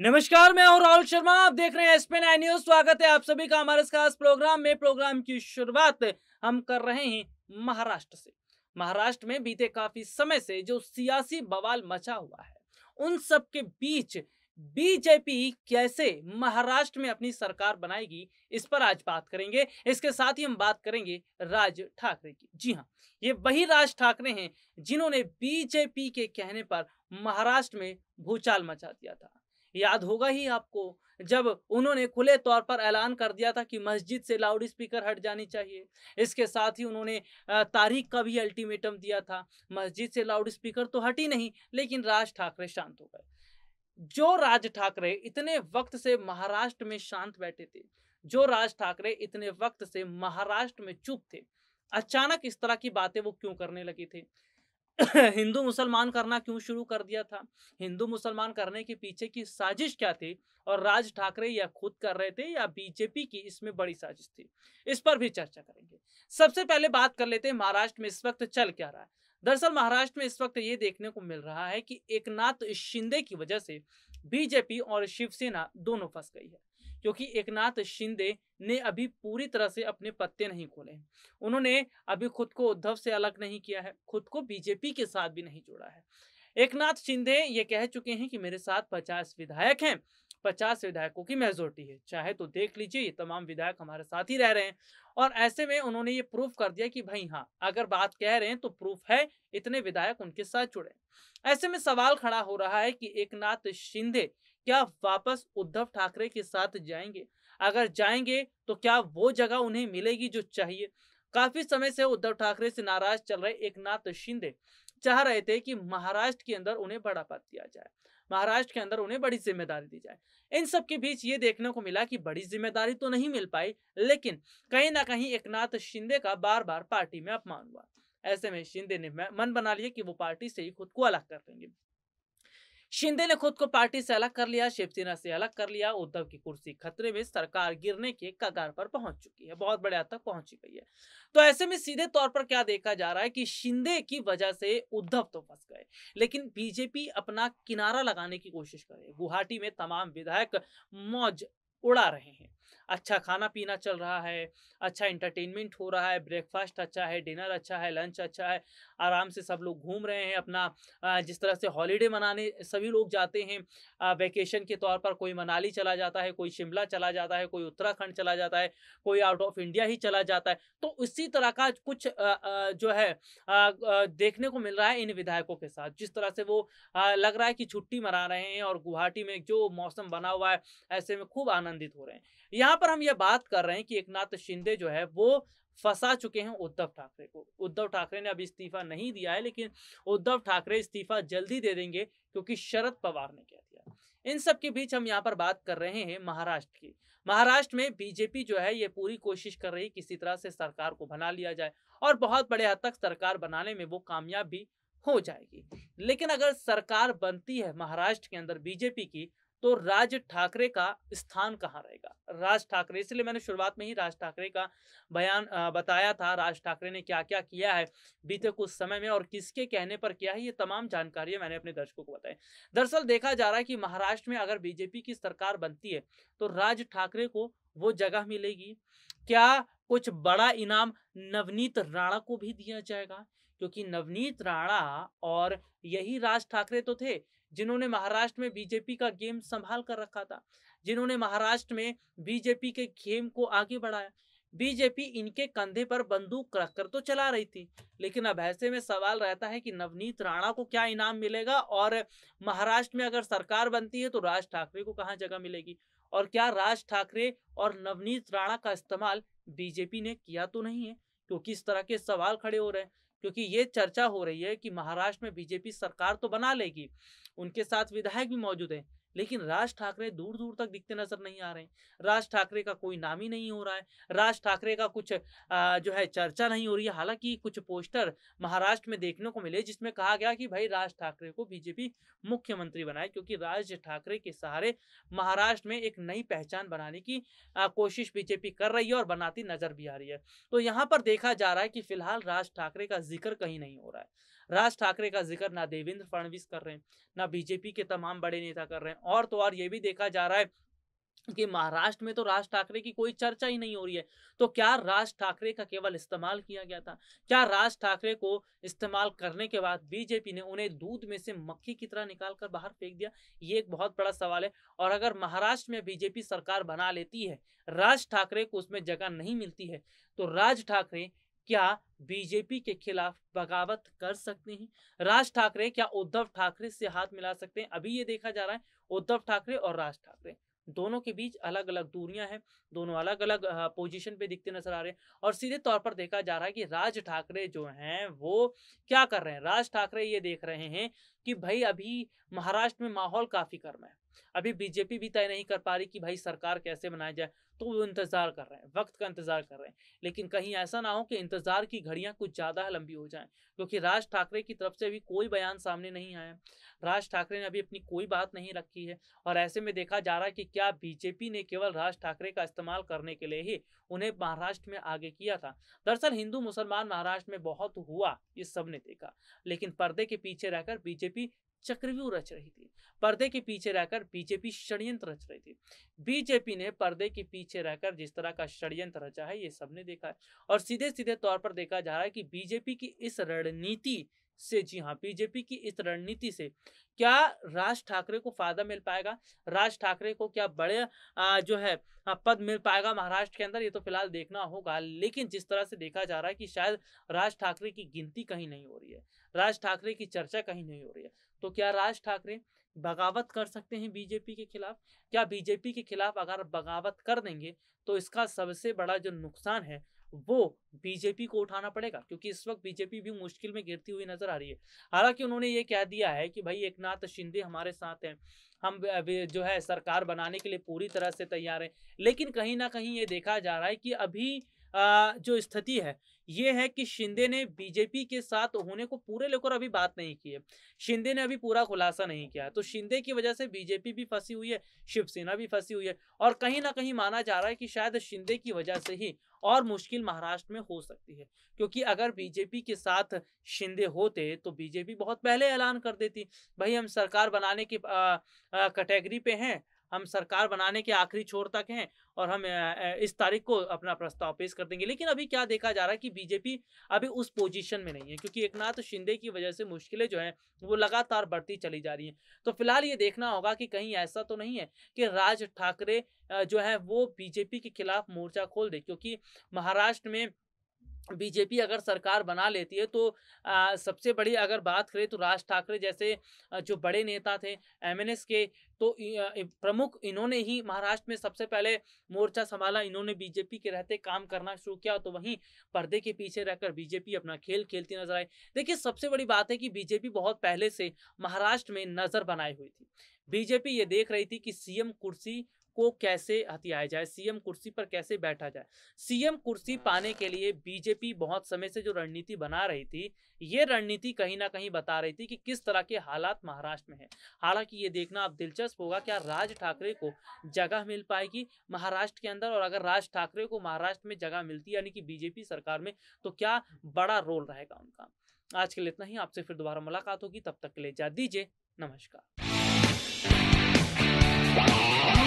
नमस्कार मैं हूं राहुल शर्मा आप देख रहे हैं एसपी नाइन न्यूज स्वागत है आप सभी का हमारे खास प्रोग्राम में प्रोग्राम की शुरुआत हम कर रहे हैं महाराष्ट्र से महाराष्ट्र में बीते काफी समय से जो सियासी बवाल मचा हुआ है उन सब के बीच बीजेपी कैसे महाराष्ट्र में अपनी सरकार बनाएगी इस पर आज बात करेंगे इसके साथ ही हम बात करेंगे राज ठाकरे की जी हाँ ये वही राज ठाकरे हैं जिन्होंने बीजेपी के कहने पर महाराष्ट्र में भूचाल मचा दिया था याद होगा ही आपको जब उन्होंने खुले तौर पर ऐलान कर दिया था कि मस्जिद से लाउड स्पीकर हट जानी चाहिए इसके साथ ही उन्होंने तारीख का भी अल्टीमेटम दिया था मस्जिद से लाउड स्पीकर तो हटी नहीं लेकिन राज ठाकरे शांत हो गए जो राज ठाकरे इतने वक्त से महाराष्ट्र में शांत बैठे थे जो राज ठाकरे इतने वक्त से महाराष्ट्र में चुप थे अचानक इस तरह की बातें वो क्यों करने लगे थे हिंदू मुसलमान करना क्यों शुरू कर दिया था हिंदू मुसलमान करने के पीछे की साजिश क्या थी और राज ठाकरे या खुद कर रहे थे या बीजेपी की इसमें बड़ी साजिश थी इस पर भी चर्चा करेंगे सबसे पहले बात कर लेते हैं महाराष्ट्र में इस वक्त चल क्या रहा है दरअसल महाराष्ट्र में इस वक्त ये देखने को मिल रहा है कि एक नाथ शिंदे की वजह से बीजेपी और शिवसेना दोनों फंस गई है क्योंकि एकनाथ शिंदे ने अभी पूरी तरह से अपने पत्ते नहीं खोले हैं उन्होंने अभी खुद को उद्धव से अलग नहीं किया है खुद को बीजेपी के साथ भी नहीं जोड़ा है एक नाथ शिंदे ये कह चुके हैं कि मेरे साथ पचास विधायक हैं पचास विधायकों की मेजोरिटी है चाहे तो देख लीजिए ये तमाम विधायक हमारे साथ ही रह रहे हैं और ऐसे में उन्होंने ये प्रूफ कर दिया कि भाई हाँ अगर बात कह रहे हैं तो प्रूफ है इतने विधायक उनके साथ जुड़े ऐसे में सवाल खड़ा हो रहा है कि एक नाथ शिंदे क्या वापस उद्धव ठाकरे के साथ जाएंगे अगर जाएंगे तो क्या वो जगह उन्हें मिलेगी जो चाहिए काफी समय से उद्धव ठाकरे से नाराज चल रहे एक नाथ शिंदे चाह रहे थे कि महाराष्ट्र के अंदर उन्हें बड़ा पद दिया जाए महाराष्ट्र के अंदर उन्हें बड़ी जिम्मेदारी दी जाए इन सब के बीच ये देखने को मिला कि बड़ी जिम्मेदारी तो नहीं मिल पाई लेकिन कहीं ना कहीं एक नाथ शिंदे का बार बार पार्टी में अपमान हुआ ऐसे में शिंदे ने मन बना लिया कि वो पार्टी से ही खुद को अलग कर देंगे शिंदे ने खुद को पार्टी से अलग कर लिया शिवसेना से अलग कर लिया उद्धव की कुर्सी खतरे में सरकार गिरने के कगार पर पहुंच चुकी है बहुत बड़े हद तक पहुंच गई है तो ऐसे में सीधे तौर पर क्या देखा जा रहा है कि शिंदे की वजह से उद्धव तो फंस गए लेकिन बीजेपी अपना किनारा लगाने की कोशिश करे गुवाहाटी में तमाम विधायक मौज उड़ा रहे हैं अच्छा खाना पीना चल रहा है अच्छा इंटरटेनमेंट हो रहा है ब्रेकफास्ट अच्छा है डिनर अच्छा है लंच अच्छा है आराम से सब लोग घूम रहे हैं अपना जिस तरह से हॉलीडे मनाने सभी लोग जाते हैं वैकेशन के तौर पर कोई मनाली चला जाता है कोई शिमला चला जाता है कोई उत्तराखंड चला जाता है कोई आउट ऑफ इंडिया ही चला जाता है तो इसी तरह का कुछ जो है देखने को मिल रहा है इन विधायकों के साथ जिस तरह से वो लग रहा है कि छुट्टी मना रहे हैं और गुवाहाटी में जो मौसम बना हुआ है ऐसे में खूब आनंदित हो रहे हैं यहाँ पर हम ये बात कर रहे हैं कि एक शिंदे जो है वो फंसा चुके हैं उद्धव ठाकरे को उद्धव ठाकरे ने अभी इस्तीफा नहीं दिया है लेकिन उद्धव ठाकरे इस्तीफा जल्दी दे देंगे क्योंकि शरद पवार ने कह दिया इन सब के बीच हम यहाँ पर बात कर रहे हैं महाराष्ट्र की महाराष्ट्र में बीजेपी जो है ये पूरी कोशिश कर रही किसी तरह से सरकार को बना लिया जाए और बहुत बड़े हद तक सरकार बनाने में वो कामयाब भी हो जाएगी लेकिन अगर सरकार बनती है महाराष्ट्र के अंदर बीजेपी की तो राज ठाकरे का स्थान कहाँ रहेगा राज ठाकरे इसलिए मैंने शुरुआत में ही राज ठाकरे का बयान बताया था राज ठाकरे ने क्या क्या किया है बीते कुछ समय में और किसके कहने पर किया है ये तमाम जानकारियां मैंने अपने दर्शकों को बताई दरअसल देखा जा रहा है कि महाराष्ट्र में अगर बीजेपी की सरकार बनती है तो राज ठाकरे को वो जगह मिलेगी क्या कुछ बड़ा इनाम नवनीत राणा को भी दिया जाएगा क्योंकि नवनीत राणा और यही राज ठाकरे तो थे जिन्होंने महाराष्ट्र में बीजेपी का गेम संभाल कर रखा था जिन्होंने महाराष्ट्र में बीजेपी के गेम को आगे बढ़ाया बीजेपी इनके कंधे पर बंदूक रखकर तो चला रही थी लेकिन अब ऐसे में सवाल रहता है कि नवनीत राणा को क्या इनाम मिलेगा और महाराष्ट्र में अगर सरकार बनती है तो राज ठाकरे को कहाँ जगह मिलेगी और क्या राज ठाकरे और नवनीत राणा का इस्तेमाल बीजेपी ने किया तो नहीं है क्योंकि इस तरह के सवाल खड़े हो रहे हैं क्योंकि ये चर्चा हो रही है कि महाराष्ट्र में बीजेपी सरकार तो बना लेगी उनके साथ विधायक भी मौजूद हैं लेकिन राज ठाकरे दूर दूर तक दिखते नजर नहीं आ रहे हैं राज ठाकरे का कोई नाम ही नहीं हो रहा है राज ठाकरे का कुछ जो है चर्चा नहीं हो रही है हालांकि कुछ पोस्टर महाराष्ट्र में देखने को मिले जिसमें कहा गया कि भाई राज ठाकरे को बीजेपी मुख्यमंत्री बनाए क्योंकि राज ठाकरे के सहारे महाराष्ट्र में एक नई पहचान बनाने की कोशिश बीजेपी कर रही है और बनाती नजर भी आ रही है तो यहाँ पर देखा जा रहा है कि फिलहाल राज ठाकरे का जिक्र कहीं नहीं हो रहा है राज ठाकरे का जिक्र ना देवेंद्र फडणवीस कर रहे हैं ना बीजेपी के तमाम बड़े नेता कर रहे हैं और तो और ये भी देखा जा रहा है कि महाराष्ट्र में तो राज ठाकरे की कोई चर्चा ही नहीं हो रही है तो क्या राज ठाकरे का केवल इस्तेमाल किया गया था क्या राज ठाकरे को इस्तेमाल करने के बाद बीजेपी ने उन्हें दूध में से मक्खी की तरह निकाल कर बाहर फेंक दिया ये एक बहुत बड़ा सवाल है और अगर महाराष्ट्र में बीजेपी सरकार बना लेती है राज ठाकरे को उसमें जगह नहीं मिलती है तो राज ठाकरे क्या बीजेपी के खिलाफ बगावत कर सकते हैं राज ठाकरे क्या उद्धव ठाकरे से हाथ मिला सकते हैं अभी ये देखा जा रहा है उद्धव ठाकरे और राज ठाकरे दोनों के बीच अलग अलग दूरियां हैं दोनों अलग अलग पोजीशन पे दिखते नजर आ रहे हैं और सीधे तौर पर देखा जा रहा है कि राज ठाकरे जो हैं वो क्या कर रहे हैं राज ठाकरे ये देख रहे हैं कि भाई अभी महाराष्ट्र में माहौल काफ़ी गर्म है अभी बीजेपी भी तय नहीं कर पा रही कि भाई सरकार कैसे बनाई जाए तो वो इंतज़ार कर रहे हैं वक्त का इंतज़ार कर रहे हैं लेकिन कहीं ऐसा ना हो कि इंतज़ार की घड़ियां कुछ ज़्यादा लंबी हो जाएँ क्योंकि राज ठाकरे की तरफ से अभी कोई बयान सामने नहीं आया राज ठाकरे ने अभी अपनी कोई बात नहीं रखी है और ऐसे में देखा जा रहा है कि क्या बीजेपी ने केवल राज ठाकरे का इस्तेमाल करने के लिए ही उन्हें महाराष्ट्र में आगे किया था दरअसल हिंदू मुसलमान महाराष्ट्र में बहुत हुआ इस सब ने देखा लेकिन पर्दे के पीछे रहकर बीजेपी चक्रव्यूह रच रही थी पर्दे के पीछे रहकर बीजेपी षड्यंत्र रच रही थी बीजेपी ने पर्दे के पीछे रहकर जिस तरह का षड्यंत्र रचा है ये सबने देखा है और सीधे सीधे तौर पर देखा जा रहा है कि बीजेपी की इस रणनीति से जी हाँ बीजेपी की इस रणनीति से क्या राज ठाकरे को फायदा मिल पाएगा राज ठाकरे को क्या बड़े आ, जो है पद मिल पाएगा महाराष्ट्र के अंदर ये तो फिलहाल देखना होगा लेकिन जिस तरह से देखा जा रहा है कि शायद राज ठाकरे की गिनती कहीं नहीं हो रही है राज ठाकरे की चर्चा कहीं नहीं हो रही है तो क्या राज ठाकरे बगावत कर सकते हैं बीजेपी के खिलाफ क्या बीजेपी के खिलाफ अगर बगावत कर देंगे तो इसका सबसे बड़ा जो नुकसान है वो बीजेपी को उठाना पड़ेगा क्योंकि इस वक्त बीजेपी भी मुश्किल में गिरती हुई नजर आ रही है हालांकि उन्होंने ये कह दिया है कि भाई एक नाथ शिंदे हमारे साथ हैं हम जो है सरकार बनाने के लिए पूरी तरह से तैयार हैं लेकिन कहीं ना कहीं ये देखा जा रहा है कि अभी जो स्थिति है ये है कि शिंदे ने बीजेपी के साथ होने को पूरे लेकर अभी बात नहीं की है शिंदे ने अभी पूरा खुलासा नहीं किया है तो शिंदे की वजह से बीजेपी भी फंसी हुई है शिवसेना भी फंसी हुई है और कहीं ना कहीं माना जा रहा है कि शायद शिंदे की वजह से ही और मुश्किल महाराष्ट्र में हो सकती है क्योंकि अगर बीजेपी के साथ शिंदे होते तो बीजेपी बहुत पहले ऐलान कर देती भाई हम सरकार बनाने की कैटेगरी पे हैं हम सरकार बनाने के आखिरी छोर तक हैं और हम इस तारीख को अपना प्रस्ताव पेश कर देंगे लेकिन अभी क्या देखा जा रहा है कि बीजेपी अभी उस पोजीशन में नहीं है क्योंकि एक नाथ शिंदे की वजह से मुश्किलें जो हैं वो लगातार बढ़ती चली जा रही हैं तो फिलहाल ये देखना होगा कि कहीं ऐसा तो नहीं है कि राज ठाकरे जो है वो बीजेपी के खिलाफ मोर्चा खोल दे क्योंकि महाराष्ट्र में बीजेपी अगर सरकार बना लेती है तो आ, सबसे बड़ी अगर बात करें तो राज ठाकरे जैसे जो बड़े नेता थे एमएनएस के तो प्रमुख इन्होंने ही महाराष्ट्र में सबसे पहले मोर्चा संभाला इन्होंने बीजेपी के रहते काम करना शुरू किया तो वहीं पर्दे के पीछे रहकर बीजेपी अपना खेल खेलती नजर आई देखिए सबसे बड़ी बात है कि बीजेपी बहुत पहले से महाराष्ट्र में नजर बनाई हुई थी बीजेपी ये देख रही थी कि सीएम कुर्सी को कैसे हथियाया जाए सीएम कुर्सी पर कैसे बैठा जाए सीएम कुर्सी पाने के लिए बीजेपी बहुत समय से जो रणनीति बना रही थी ये रणनीति कहीं ना कहीं बता रही थी कि किस तरह के हालात महाराष्ट्र में है हालांकि ये देखना अब दिलचस्प होगा क्या राज ठाकरे को जगह मिल पाएगी महाराष्ट्र के अंदर और अगर राज ठाकरे को महाराष्ट्र में जगह मिलती यानी कि बीजेपी सरकार में तो क्या बड़ा रोल रहेगा उनका आज के लिए इतना ही आपसे फिर दोबारा मुलाकात होगी तब तक के लिए जा दीजिए नमस्कार